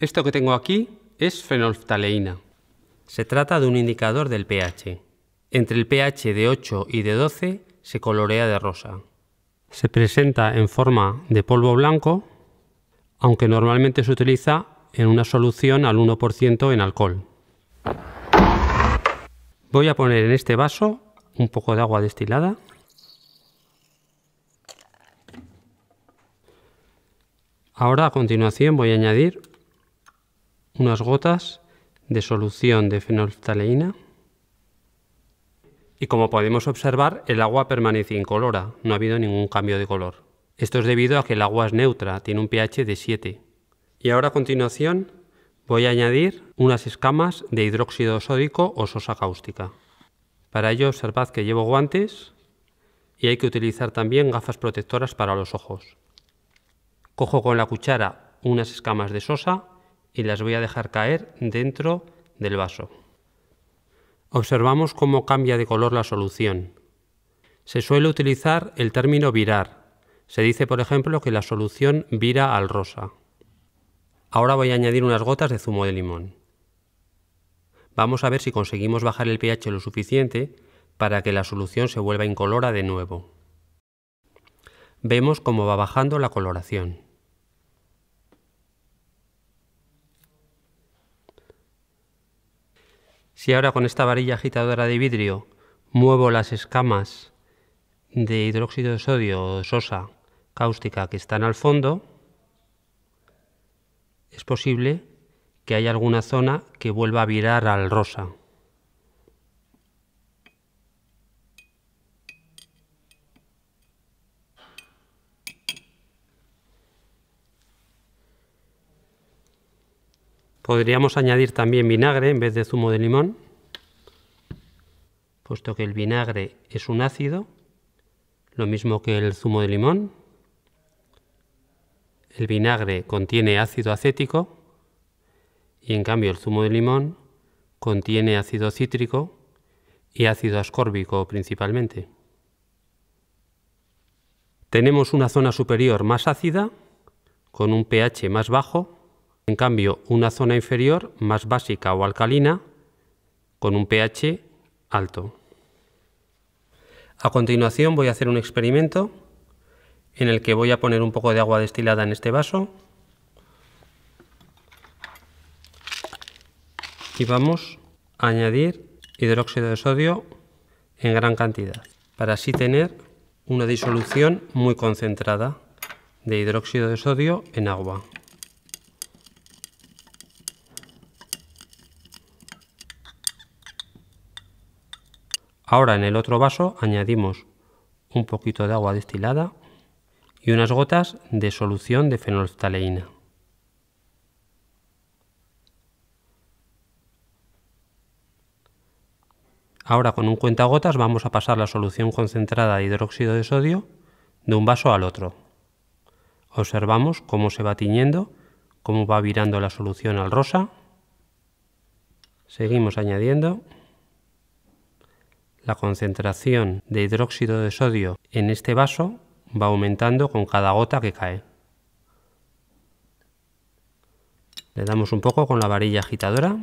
Esto que tengo aquí es fenolftaleína. Se trata de un indicador del pH. Entre el pH de 8 y de 12 se colorea de rosa. Se presenta en forma de polvo blanco, aunque normalmente se utiliza en una solución al 1% en alcohol. Voy a poner en este vaso un poco de agua destilada. Ahora a continuación voy a añadir unas gotas de solución de fenolftaleína. Y como podemos observar, el agua permanece incolora, no ha habido ningún cambio de color. Esto es debido a que el agua es neutra, tiene un pH de 7. Y ahora a continuación voy a añadir unas escamas de hidróxido sódico o sosa cáustica. Para ello observad que llevo guantes y hay que utilizar también gafas protectoras para los ojos. Cojo con la cuchara unas escamas de sosa y las voy a dejar caer dentro del vaso. Observamos cómo cambia de color la solución. Se suele utilizar el término virar. Se dice, por ejemplo, que la solución vira al rosa. Ahora voy a añadir unas gotas de zumo de limón. Vamos a ver si conseguimos bajar el pH lo suficiente para que la solución se vuelva incolora de nuevo. Vemos cómo va bajando la coloración. Si ahora con esta varilla agitadora de vidrio muevo las escamas de hidróxido de sodio o sosa cáustica que están al fondo, es posible que haya alguna zona que vuelva a virar al rosa. Podríamos añadir también vinagre en vez de zumo de limón, puesto que el vinagre es un ácido, lo mismo que el zumo de limón. El vinagre contiene ácido acético y en cambio el zumo de limón contiene ácido cítrico y ácido ascórbico principalmente. Tenemos una zona superior más ácida, con un pH más bajo, en cambio, una zona inferior, más básica o alcalina, con un pH alto. A continuación voy a hacer un experimento en el que voy a poner un poco de agua destilada en este vaso y vamos a añadir hidróxido de sodio en gran cantidad para así tener una disolución muy concentrada de hidróxido de sodio en agua. Ahora en el otro vaso añadimos un poquito de agua destilada y unas gotas de solución de fenolftaleína. Ahora con un cuentagotas vamos a pasar la solución concentrada de hidróxido de sodio de un vaso al otro. Observamos cómo se va tiñendo, cómo va virando la solución al rosa. Seguimos añadiendo la concentración de hidróxido de sodio en este vaso va aumentando con cada gota que cae. Le damos un poco con la varilla agitadora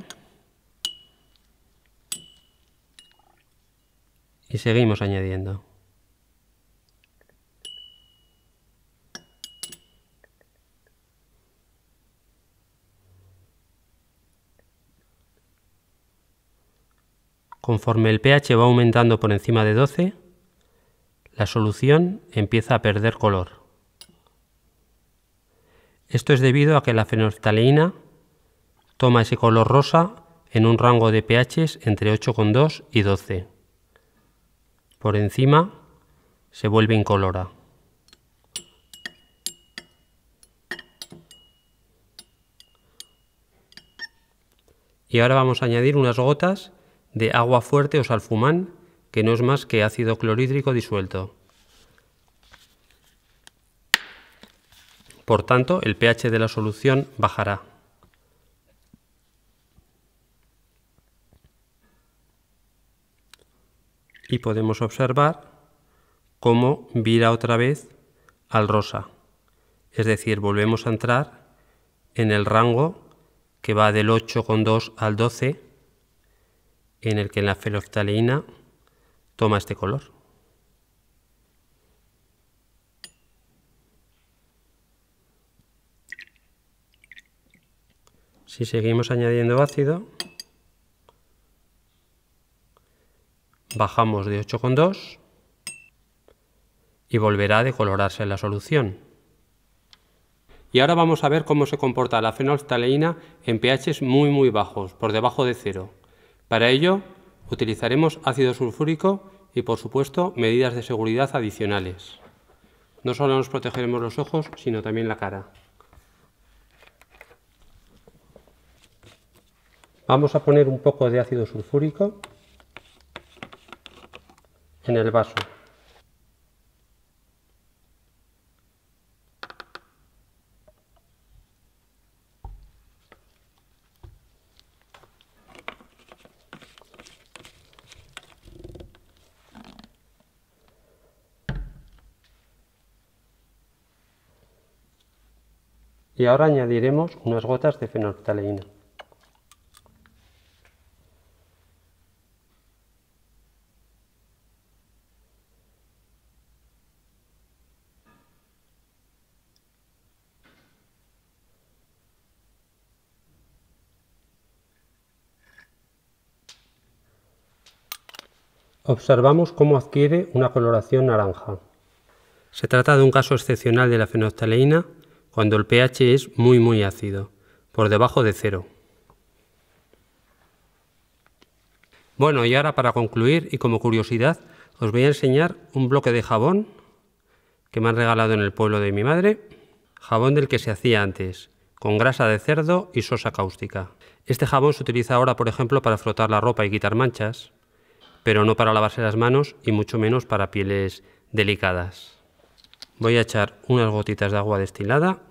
y seguimos añadiendo. Conforme el pH va aumentando por encima de 12, la solución empieza a perder color. Esto es debido a que la fenolftaleína toma ese color rosa en un rango de pH entre 8,2 y 12. Por encima se vuelve incolora. Y ahora vamos a añadir unas gotas de agua fuerte o salfumán, que no es más que ácido clorhídrico disuelto. Por tanto, el pH de la solución bajará. Y podemos observar cómo vira otra vez al rosa. Es decir, volvemos a entrar en el rango que va del 8,2 al 12 en el que la feloftaleína toma este color. Si seguimos añadiendo ácido, bajamos de 8,2 y volverá a decolorarse la solución. Y ahora vamos a ver cómo se comporta la fenolftaleína en pHs muy muy bajos, por debajo de cero. Para ello, utilizaremos ácido sulfúrico y, por supuesto, medidas de seguridad adicionales. No solo nos protegeremos los ojos, sino también la cara. Vamos a poner un poco de ácido sulfúrico en el vaso. y ahora añadiremos unas gotas de fenolftaleína. Observamos cómo adquiere una coloración naranja. Se trata de un caso excepcional de la fenotaleína, cuando el pH es muy muy ácido, por debajo de cero. Bueno, y ahora para concluir y como curiosidad, os voy a enseñar un bloque de jabón que me han regalado en el pueblo de mi madre, jabón del que se hacía antes, con grasa de cerdo y sosa cáustica. Este jabón se utiliza ahora, por ejemplo, para frotar la ropa y quitar manchas, pero no para lavarse las manos y mucho menos para pieles delicadas voy a echar unas gotitas de agua destilada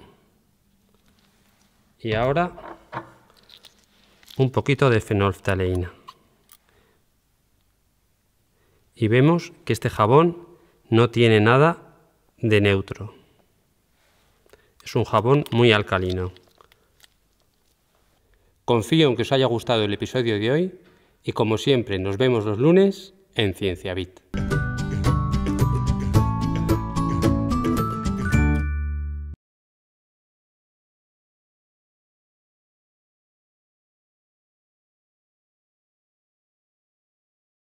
y ahora un poquito de fenolftaleína. Y vemos que este jabón no tiene nada de neutro. Es un jabón muy alcalino. Confío en que os haya gustado el episodio de hoy y como siempre nos vemos los lunes en Bit